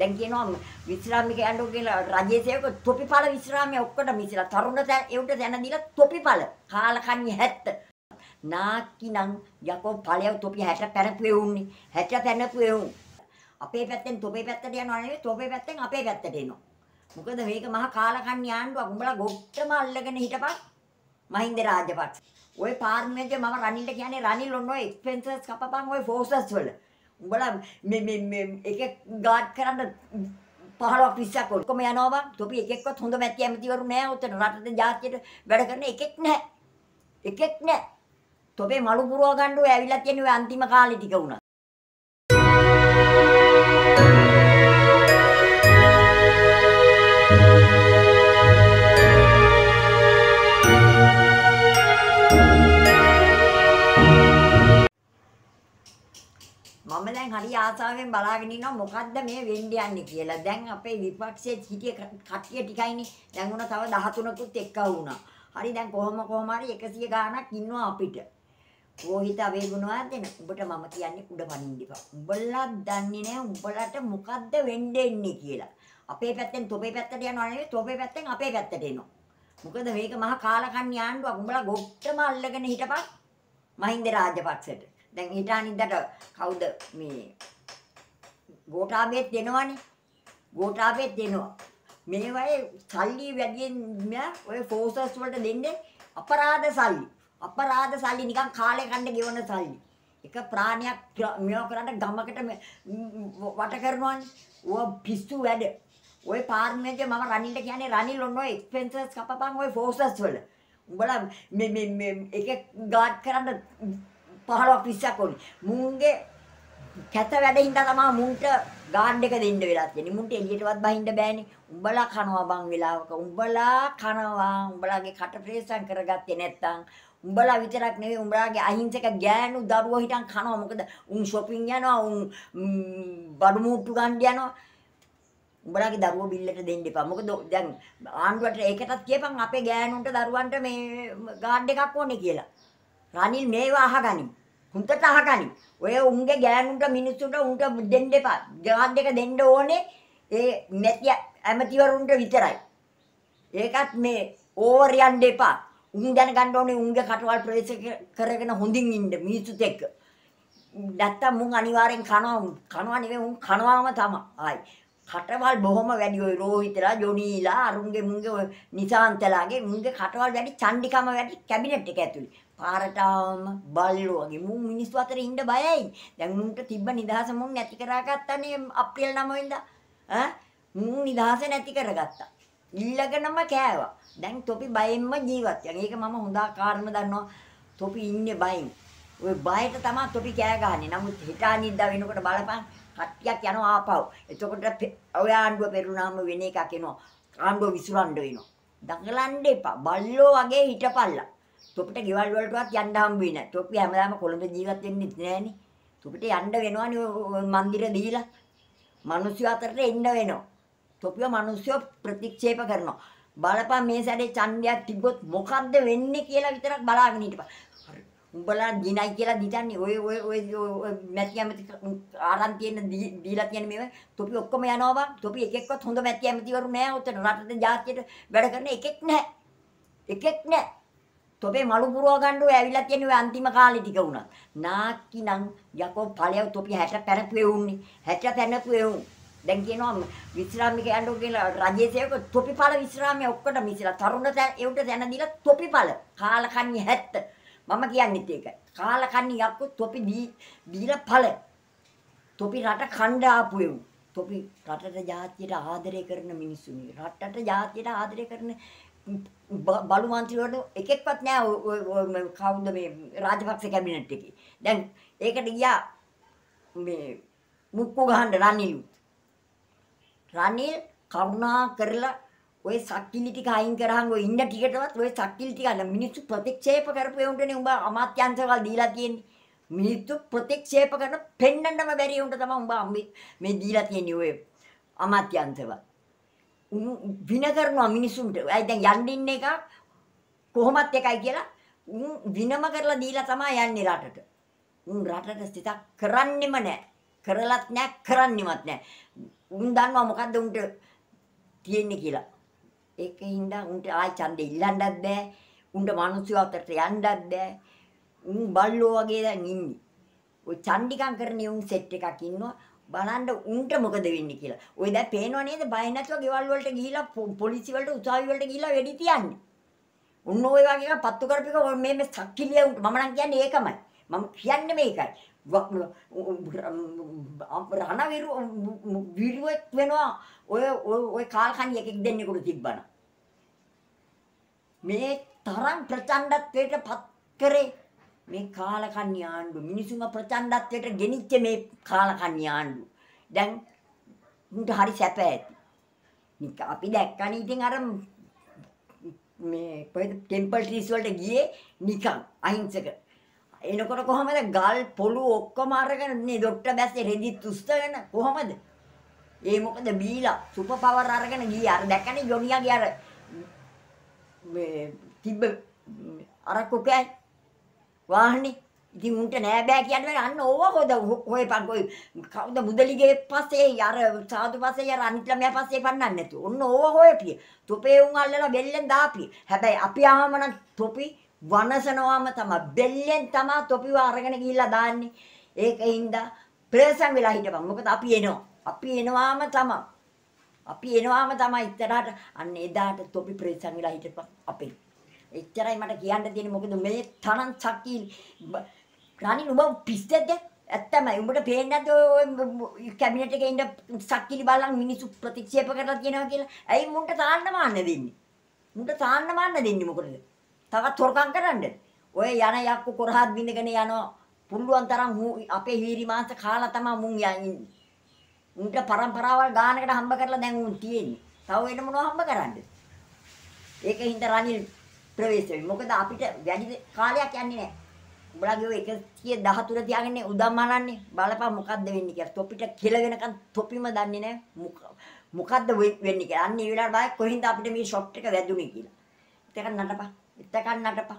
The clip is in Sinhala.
දැන් කියනවා විශ්‍රාමික යන්නෝ කියලා රජයේ සේවක තොපිපල විශ්‍රාමිය ඔක්කොටම ඉස්සලා තරුණ ඒවට දැන දීලා තොපිපල කාලකන්ණි 70 නාකිනම් යකෝ පළයව තොපි 60 පැනපු එවුන්නේ 60 පැනපු එවුන් අපේ පැත්තෙන් තොපේ පැත්තට යනවා නෙවෙයි තොපේ පැත්තෙන් අපේ පැත්තට එනවා මොකද මේක මහා කාලකන්ණි ආණ්ඩුවක් උඹලා ගොට්ටම අල්ලගෙන හිටපන් මහින්ද රාජපක්ෂ ওই පාර්ලිමේන්තුවේ මම රනිල්ට කියන්නේ රනිල් ඔන්න ඔය එක්ස්පෙන්සස් කපපන් ඔය ෆෝසස් වල උඹලා මේ මේ මේ එක එක ගාඩ් කරන්න 15ක් 20ක් ඔක්කොම යනවා බං. තොපි එක එක්කවත් හොඳ මැති ඇමතිවරු නෑ උතන රටේ ජාතියට වැඩ කරන එකෙක් නෑ. එකෙක් නෑ. තොපේ මලු පුරව ගන්න ඔය ඇවිල්ලා තියෙන ඔය අන්තිම කාලේ ටික උනා. thank you මම දැන් හරි ආසාවෙන් බලාගෙන ඉන්නවා මොකද්ද මේ වෙන්න යන්නේ කියලා. දැන් අපේ විපක්ෂයේ හිටිය කට්ටිය ටිකයිනේ. දැන් උන තව 13කුත් එක්ක වුණා. හරි දැන් කොහොම කොහම හරි 100 ගාණක් ඉන්නවා අපිට. රෝහිත අවේගුණවත් දෙන. උඹට මම කියන්නේ උඩ පනින්න එපා. උඹලා දන්නේ නැහැ උඹලට මොකද්ද වෙන්න එන්නේ කියලා. අපේ පැත්තෙන් තොපේ පැත්තට යනවා නෙවෙයි තොපේ පැත්තෙන් අපේ පැත්තට එනවා. මොකද මේක මහා කාලකන්ණි ආණ්ඩුවක්. උඹලා ගොට්ටම අල්ලගෙන හිටපන්. මහින්ද රාජපක්ෂට. දැන් ඊට අනිද්දාට කවුද මේ ගෝඨාභයත් දෙනවනේ. ගෝඨාභයත් දෙනවා. මේ වගේ සල්ලි වැඩියෙන් ඔය ෆෝසස් වලට දෙන්නේ අපරාධ සල්ලි. අපරාධ සල්ලි නිකන් කාලේ කන්න ගෙවන සල්ලි. එක ප්‍රාණයක් මෙව කරන්න ගමකට වට කරනවනේ. ඔය පිස්සු වැඩ. ඔය පාර්ලිමේන්තුවේ මම රනිල්ට කියන්නේ රනිල් ඔන්න ඔය එක්ස්පෙන්සස් කපපන් ඔය ෆෝසස් වල. උඹලා මේ මේ මේ එක ගාඩ් කරන්න 15ක් 20ක් ඕනේ. මුන්ගේ කැත වැඩ හින්දා තමයි මුන්ට ගාඩ් එක දෙන්න වෙලා තියෙන්නේ. මුන්ට එළියටවත් බහින්න බෑනේ. උඹලා කනවා බං වෙලාවක. උඹලා කනවා. උඹලාගේ කට ප්‍රේසම් කරගත්තේ නැත්තම් උඹලා විතරක් නෙවෙයි උඹලාගේ අහිංසක ගෑනු දරුවෝ හිටන් කනවා. මොකද උන් shopping යනවා. උන් බඩු මුට්ටු ගන්න යනවා. උඹලාගේ දරුවෝ බිල්ලට දෙන්න එපා. මොකද දැන් ආණ්ඩුවට ඒකටත් කියපන් අපේ ගෑනුන්ට දරුවන්ට මේ ගාඩ් එකක් ඕනේ කියලා. රනිල් මේවා අහගනිමු. උන්ට තහකනි. ඔය උන්ගේ ගෑනුන්ට මිනිස්සුන්ට උන්ට දෙන්න එපා. ගෙවක් දෙක දෙන්න ඕනේ ඒ නැති ඇමතිවරුන්ට විතරයි. ඒකත් මේ ඕවර් යන්න එපා. උන් දැනගන්න ඕනේ උන්ගේ කටවල් ප්‍රවේශ කරගෙන හොඳින් ඉන්න මිනිස්සුත් එක්ක. නැත්තම් මුන් අනිවාර්යෙන් කනවා කනවා නෙවෙයි උන් කනවාම තමයි. ආයි කටවල් බොහොම වැඩි ඔය රෝහිතලා ජොනීලා අරුන්ගේ මුන්ගේ නිසාන්තලාගේ මුන්ගේ කටවල් වැඩි චණ්ඩිකම වැඩි කැබිනට් එක ඇතුලේ. පාරටාවම බල්ලෝ වගේ මුන් මිනිස්සු අතර ඉන්න බයයි. දැන් මුන්ට තිබ්බ නිදහස මුන් නැති කරගත්තානේ අප්‍රියල් 9 වෙනිදා. ඈ මුන් නිදහස නැති කරගත්තා. ඊළඟනම කෑවා. දැන් තොපි බයෙන්ම ජීවත් වෙනවා. ඒක මම හොඳා කාරණා දන්නවා. තොපි ඉන්නේ බයෙන්. ওই බයට තමයි තොපි කෑ ගහන්නේ. නමුත් හිතා නිද්දා වෙනකොට බලපන් කට්ටියක් යනවා ආපහු. එතකොට ඔය ආණ්ඩුව පෙරුණාම වෙන එකක් එනවා. ආණ්ඩුව විසුරන්න වෙනවා. දඟලන්න එපා. බල්ලෝ වගේ හිටපල්ලා. තොපිට ගෙවල් වලටවත් යන්න හම්බ වෙන්නේ නැහැ. තොපි හැමදාම කොළඹ ජීවත් වෙන්නෙත් නෑනේ. තොපිට යන්න වෙනවනේ මන්දිර දීලා. මිනිස්සු අතරට එන්න වෙනවා. තොපිව මිනිස්සු ප්‍රතික්ෂේප කරනවා. බලපන් මේ සැරේ ඡන්දයක් තිබ්බොත් මොකද්ද වෙන්නේ කියලා විතරක් බලාගෙන හිටපන්. උඹලා දිනයි කියලා දිතන්නේ ඔය ඔය ඔය මැති ඇමති ආරම් තියෙන දීලා තියෙන මේවා තොපි ඔක්කොම යනවා බං. තොපි එක එක්කවත් හොඳ මැති ඇමතිවරු නෑ. උතන රටේ ජාතියට වැඩ කරන එකෙක් නෑ. එකෙක් නෑ. තොපේ මලු පුරව ගන්න ඔය ඇවිල්ලා තියෙන ඔය අන්තිම කාලේ ටික උනත් නාක්කිනම් යකෝ ඵලයව තොපි 60 පැනපු එවුන්නේ 60 පැනපු එවුන් දැන් කියනවා විශ්‍රාමික යන්නෝ කියලා රජයේ සේවක තොපි ඵල විශ්‍රාමිය ඔක්කොට මිසලා තරුණ ඒවට දැන දීලා තොපි ඵල කාලකන්ණි 70 මම කියන්නෙත් ඒක කාලකන්ණි යක්කෝ තොපි දී දීලා ඵල තොපි රට කණ්ඩ ආපු එවුන් තොපි රටට ජාතියට ආදරය කරන මිනිස්සුනි රටට ජාතියට ආදරය කරන බලු මන්ත්‍රීවරුන්ට එකෙක්වත් නෑ කවුද මේ රාජපක්ෂ කැබිනට් එකේ. දැන් ඒකට ගියා මේ මුක්කු ගහන්න රනිල්ුත්. රනිල් කරුණා කරලා ඔය සක්කිලි ටික අයින් කරහන් ඔය ඉන්න ටිකටවත් ඔය සක්කිලි ටික අන්න මිනිස්සු ප්‍රතික්ෂේප කරපු ඒුන්ටනේ උඹ අමාත්‍යංශවල දීලා තියෙන්නේ. මිනිත්තු ප්‍රතික්ෂේප කරන පෙන්නන්නම බැරි උන්ට තමයි උඹ මේ දීලා තියෙන්නේ ඔය අමාත්‍යංශවල. වින කරනවා මිනිසුන්ට. අයි දැන් යන්න ඉන්න එක කොහොමත් එකයි කියලා උන් විනම කරලා දීලා තමයි යන්නේ රටට. උන් රටට සිතක් කරන්නෙම නැහැ. කරලත් නැහැ, කරන්නෙමත් නැහැ. උන් දන්නවා මොකද්ද උන්ට තියෙන්නේ කියලා. ඒකින්ද උන්ට ආයි ඡන්දෙ ඉල්ලන්නත් බෑ. උන්ට මිනිස්සු අතරට යන්නත් බෑ. උන් බල්ලෝ වගේ දැන් ඉන්නේ. ඔය චණ්ඩිකම් කරන්නේ උන් සෙට් එකක් ඉන්නවා. බලන්න උන්ට මොකද වෙන්නේ කියලා. ඔය දැන් පේනව නේද? බය නැතුව ගෙවල් වලට ගිහිලා පොලිසිය වලට උසාවි වලට ගිහිලා වෙඩි තියන්නේ. උන් ඔය වගේ එකක් පත්තු කරපික මේ මේ සක්කිලිය මම නම් කියන්නේ ඒකමයි. මම කියන්නේ මේකයි. රණ විරු විරුවෙක් වෙනවා ඔය ඔය කාල්කණ්ඩි එකෙක් දෙන්නෙකුට තිබ්බන. මේ තරම් ප්‍රචණ්ඩත්වයට පත් කරේ මේ කාලකන්ණි ආණ්ඩුව මිනිසුන්ව ප්‍රචණ්ඩත්වයට ගෙනිච්ච මේ කාලකන්ණි ආණ්ඩුව. දැන් උන්ට හරි සැප ඇති. නික අපි දැක්කනේ ඉතින් අර මේ කොහෙද ටෙම්පල් ට්‍රීස් වලට ගියේ නිකන් අහිංසක. එනකොට කොහමද ගල් පොළු ඔක්කොම අරගෙන මේ ડોක්ටර් බැස්සේ රෙදි තුස්සගෙන කොහමද? ඒ මොකද බීලා සුපර් පවර් අරගෙන ගියේ අර දැක්කනේ යොනියාගේ අර මේ තිබ්බ අර කොකේ වාහනේ ඉතින් උන්ට නෑ බෑ කියන්න බෑ අන්න ඕවා හොද හොය පන්කොයි කවුද මුදලිගේ පස්සේ අර සාදු පස්සේ අර අනිත් ළමයා පස්සේ පන්නන්නේ නැතු. ඔන්න ඕවා හොයපිය. තොපේ උන් අල්ලලා බෙල්ලෙන් දාපිය. හැබැයි අපි ආවම නම් තොපි වනසනවාම තමයි බෙල්ලෙන් තමයි තොපිව අරගෙන ගිහිල්ලා දාන්නේ. ඒකින්ද ප්‍රේසම් වෙලා හිටපන්. මොකද අපි එනවා. අපි එනවාම තමයි. අපි එනවාම තමයි ඉතරහට අන්න එදාට තොපි ප්‍රේසම් වෙලා හිටපන් අපේ. එච්චරයි මට කියන්න තියෙන්නේ මොකද මේ තනන් සක්කී රනින් උඹ පිස්සෙද්ද ඇත්තමයි උඹට පේන්නේ නැද්ද ඔය කැබිනට් එකේ ඉඳ සක්කිලි බලන් මිනිස්සු ප්‍රතික්ෂේප කරලා තියෙනවා කියලා. ඇයි මුන්ට තාන්න මාන්න දෙන්නේ? මුන්ට තාන්න මාන්න දෙන්නේ මොකද? තවත් හොරකම් කරන්නද? ඔය යන යක්කු කොරහත් බින්දගෙන යනවා. පුළුවන් තරම් අපේ හීරි මාංශ කාලා තමයි මුන් යන්නේ. උන්ට પરම්පරාවල් ගානකට හම්බ කරලා දැන් උන් තියෙන්නේ. තව වෙන මොනවද හම්බ කරන්නේ? ඒකින්ද රනිල් ප්‍රවේශ වෙන්නේ. මොකද අපිට වැඩි කාලයක් යන්නේ නැහැ. උඹලාගේ ඔය 113 තියාගන්නේ උදම් අනන්නේ. බලපන් මොකද්ද වෙන්නේ කියලා. තොපිට කෙල වෙනකන් තොපිම දන්නේ නැහැ. මොකද්ද වෙන්නේ කියලා. අන්න ඒ වෙලාවට බය කොහෙන්ද අපිට මේ ෂොට් එක වැදුනේ කියලා. ඉතකන් නටපන්. ඉතකන් නටපන්.